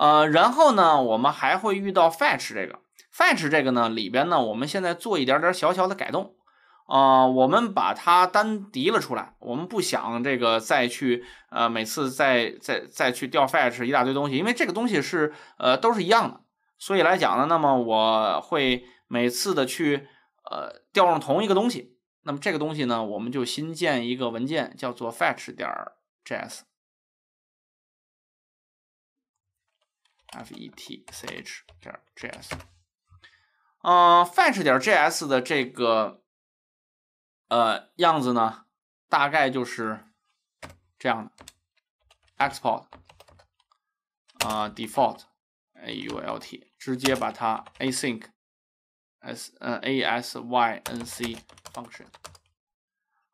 呃，然后呢，我们还会遇到 fetch 这个 fetch 这个呢里边呢，我们现在做一点点小小的改动啊，我们把它单提了出来。我们不想这个再去呃每次再再再去调 fetch 一大堆东西，因为这个东西是呃都是一样的，所以来讲呢，那么我会每次的去呃调用同一个东西。那么这个东西呢，我们就新建一个文件叫做 fetch 点 js。fetch 点 js，嗯，fetch 点 js 的这个呃样子呢，大概就是这样的。export 啊 default ault，直接把它 async s 嗯 async function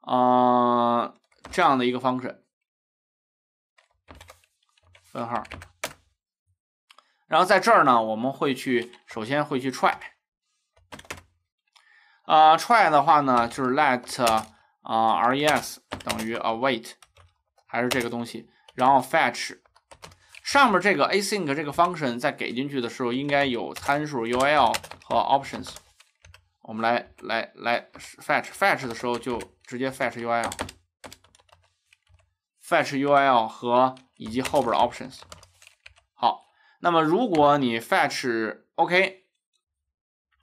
啊这样的一个 function 分号。然后在这儿呢，我们会去首先会去 try，啊 try 的话呢就是 let 啊 res 等于 await 还是这个东西，然后 fetch 上面这个 async 这个 function 在给进去的时候应该有参数 url 和 options，我们来来来 fetch fetch 的时候就直接 fetch url，fetch url 和以及后边的 options。那么，如果你 fetch OK，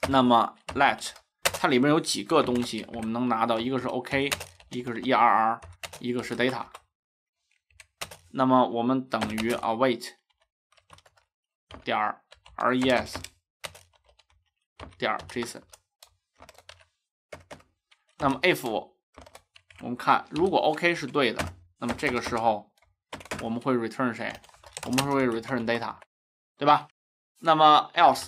那么 let 它里面有几个东西我们能拿到？一个是 OK，一个是 ERR，一个是 data。那么我们等于 await 点儿 res 点儿 json。那么 if 我们看如果 OK 是对的，那么这个时候我们会 return 谁？我们会 return data。对吧？那么 else，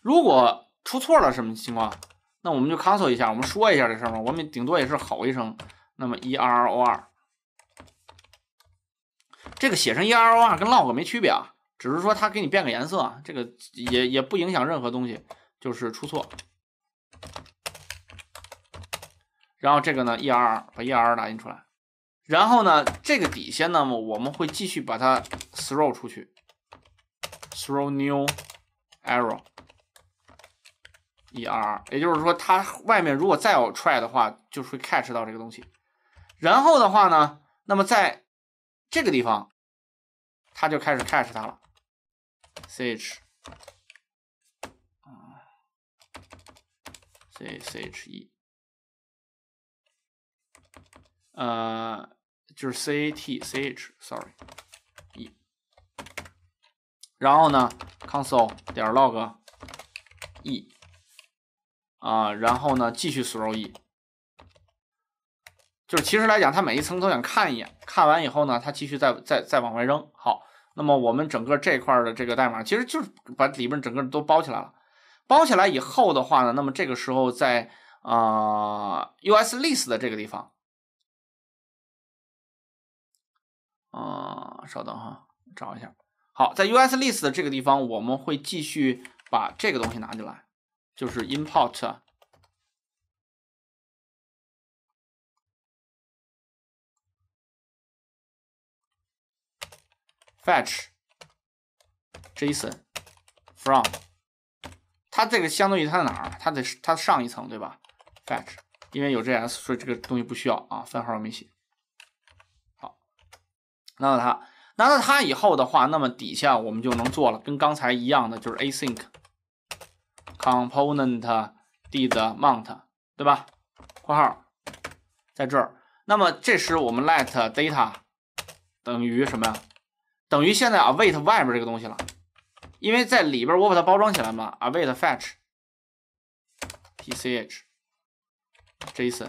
如果出错了什么情况，那我们就 console 一下，我们说一下这事儿嘛，我们顶多也是吼一声。那么 E R O R，这个写成 E R O R 跟 log 没区别啊，只是说它给你变个颜色，这个也也不影响任何东西，就是出错。然后这个呢 E R，把 E R 打印出来。然后呢，这个底下呢，么我们会继续把它 throw 出去，throw new error，e r r，也就是说，它外面如果再有 try 的话，就会 catch 到这个东西。然后的话呢，那么在这个地方，它就开始 catch 它了，c h，c c h e，呃。就是 catch，sorry，e，然后呢，console 点 log，e，啊，然后呢，继续 throw e，就是其实来讲，它每一层都想看一眼，看完以后呢，它继续再再再往外扔。好，那么我们整个这块的这个代码，其实就是把里面整个都包起来了。包起来以后的话呢，那么这个时候在啊，us list 的这个地方。啊，稍等哈，找一下。好，在 US list 的这个地方，我们会继续把这个东西拿进来，就是 import fetch json from。它这个相当于它在哪儿？它得它上一层对吧？fetch，因为有 JS 所以这个东西不需要啊，分号没写。拿到它，拿到它以后的话，那么底下我们就能做了，跟刚才一样的，就是 async component d i d m o u n t 对吧？括号在这儿，那么这时我们 let data 等于什么呀？等于现在 await 外边这个东西了，因为在里边我把它包装起来嘛，await fetch, t c h json，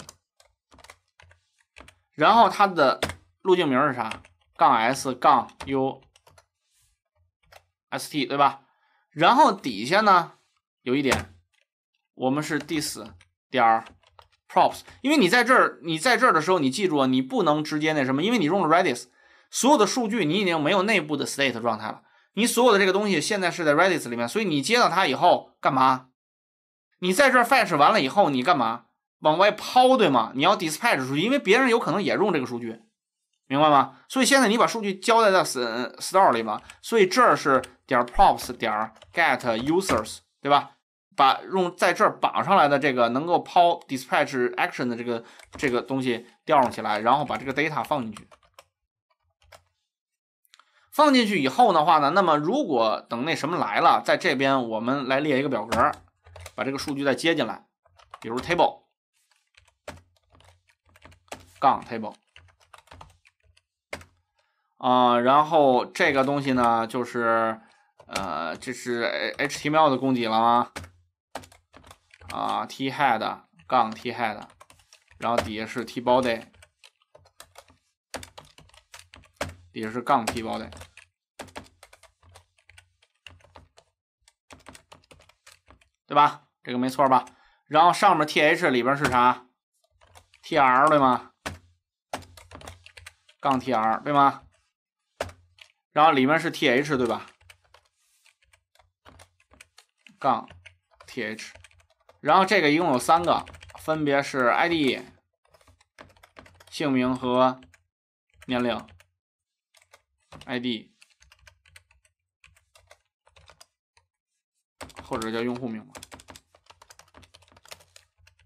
然后它的路径名是啥？杠 s 杠 u，st 对吧？然后底下呢有一点，我们是 dis 点 props，因为你在这儿，你在这儿的时候，你记住啊，你不能直接那什么，因为你用了 redis，所有的数据你已经没有内部的 state 状态了，你所有的这个东西现在是在 redis 里面，所以你接到它以后干嘛？你在这 fetch 完了以后，你干嘛？往外抛对吗？你要 dispatch 数据，因为别人有可能也用这个数据。明白吗？所以现在你把数据交代在 stor e 里嘛，所以这是点 props 点 getUsers，对吧？把用在这儿绑上来的这个能够抛 dispatch action 的这个这个东西调用起来，然后把这个 data 放进去。放进去以后的话呢，那么如果等那什么来了，在这边我们来列一个表格，把这个数据再接进来，比如 table 杠 table。啊，然后这个东西呢，就是，呃，这是 H T M L 的供给了吗？啊，T head 杠 T head，然后底下是 T body，底下是杠 T body，对吧？这个没错吧？然后上面 T H 里边是啥？T r 对吗？杠 T r 对吗？然后里面是 th 对吧？杠 th，然后这个一共有三个，分别是 id、姓名和年龄。id，或者叫用户名吧。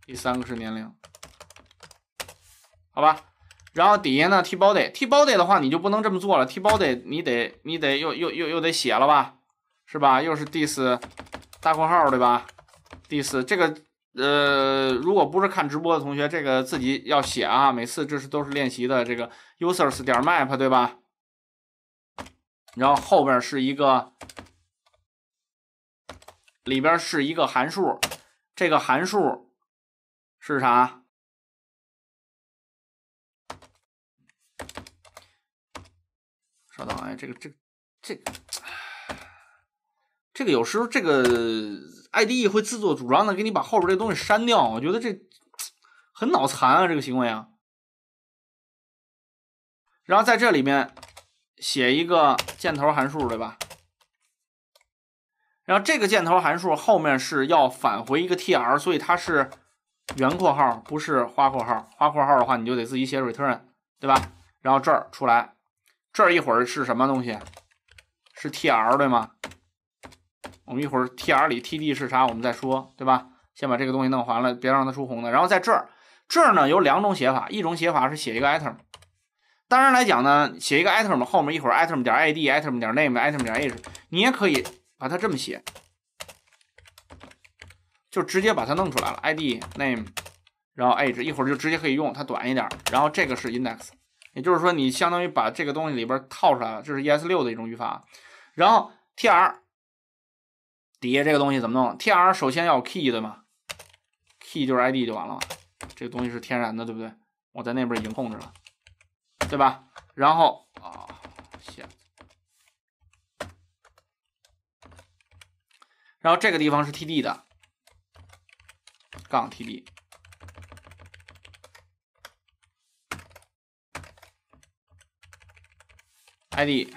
第三个是年龄，好吧？然后底下呢？T body，T body 的话你就不能这么做了。T body 你得你得又又又又得写了吧，是吧？又是 this 大括号对吧？this 这个呃，如果不是看直播的同学，这个自己要写啊。每次这是都是练习的这个 users 点 map 对吧？然后后边是一个，里边是一个函数，这个函数是啥？哎，这个、这个、这个、这个，有时候这个 IDE 会自作主张的给你把后边这东西删掉，我觉得这很脑残啊，这个行为啊。然后在这里面写一个箭头函数，对吧？然后这个箭头函数后面是要返回一个 T R，所以它是圆括号，不是花括号。花括号的话，你就得自己写 return，对吧？然后这儿出来。这一会儿是什么东西？是 T R 对吗？我们一会儿 T R 里 T D 是啥？我们再说，对吧？先把这个东西弄完了，别让它出红的。然后在这儿，这儿呢有两种写法，一种写法是写一个 item，当然来讲呢，写一个 item 后面一会儿 item 点 I D，item 点 name，item 点 age，你也可以把它这么写，就直接把它弄出来了，I D name，然后 age，一会儿就直接可以用，它短一点。然后这个是 index。也就是说，你相当于把这个东西里边套出来了，这是 E S 六的一种语法。然后 T R 底下这个东西怎么弄？T R 首先要有 key 对吗？key 就是 I D 就完了嘛，这个东西是天然的，对不对？我在那边已经控制了，对吧？然后啊，行。然后这个地方是 T D 的，杠 T D。id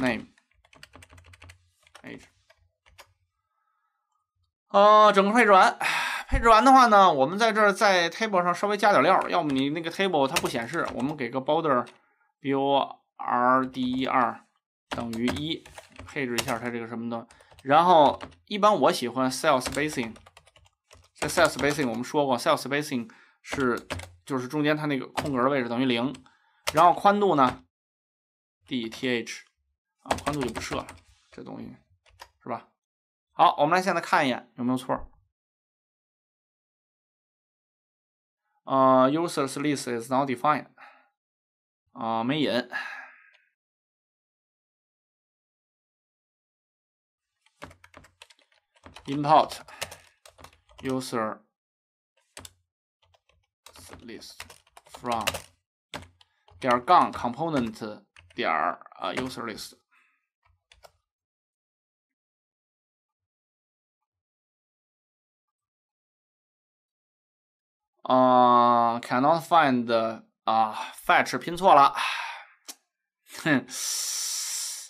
name age 啊，整个配置完，配置完的话呢，我们在这在 table 上稍微加点料，要么你那个 table 它不显示，我们给个 border border 等于一，配置一下它这个什么的。然后一般我喜欢 cell spacing，在 cell spacing 我们说过，cell spacing 是就是中间它那个空格的位置等于零。然后宽度呢？DTH 啊，宽度就不设了，这东西是吧？好，我们来现在看一眼有没有错。啊，users list is not defined 啊，没引。import users list from 点杠 component 点啊 user list。啊，cannot find 啊，fetch 拼错了，哼，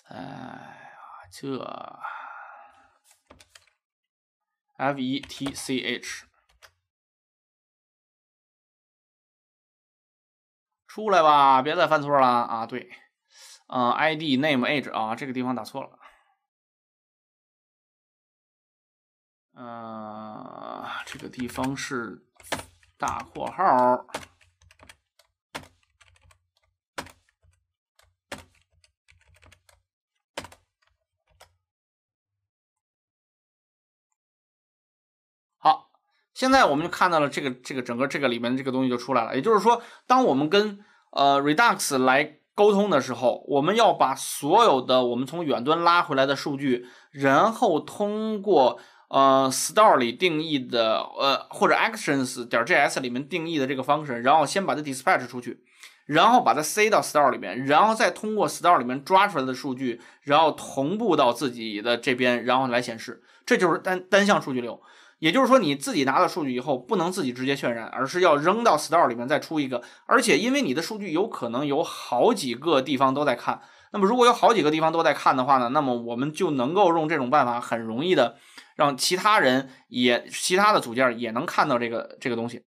哎呀，这 f e t c h。出来吧，别再犯错了啊！对，嗯，ID name age 啊，这个地方打错了，呃，这个地方是大括号。现在我们就看到了这个这个整个这个里面的这个东西就出来了。也就是说，当我们跟呃 Redux 来沟通的时候，我们要把所有的我们从远端拉回来的数据，然后通过呃 Store 里定义的呃或者 Actions 点 J S 里面定义的这个 function，然后先把它 Dispatch 出去，然后把它塞到 Store 里面，然后再通过 Store 里面抓出来的数据，然后同步到自己的这边，然后来显示。这就是单单向数据流。也就是说，你自己拿到数据以后，不能自己直接渲染，而是要扔到 store 里面再出一个。而且，因为你的数据有可能有好几个地方都在看，那么如果有好几个地方都在看的话呢，那么我们就能够用这种办法，很容易的让其他人也其他的组件也能看到这个这个东西。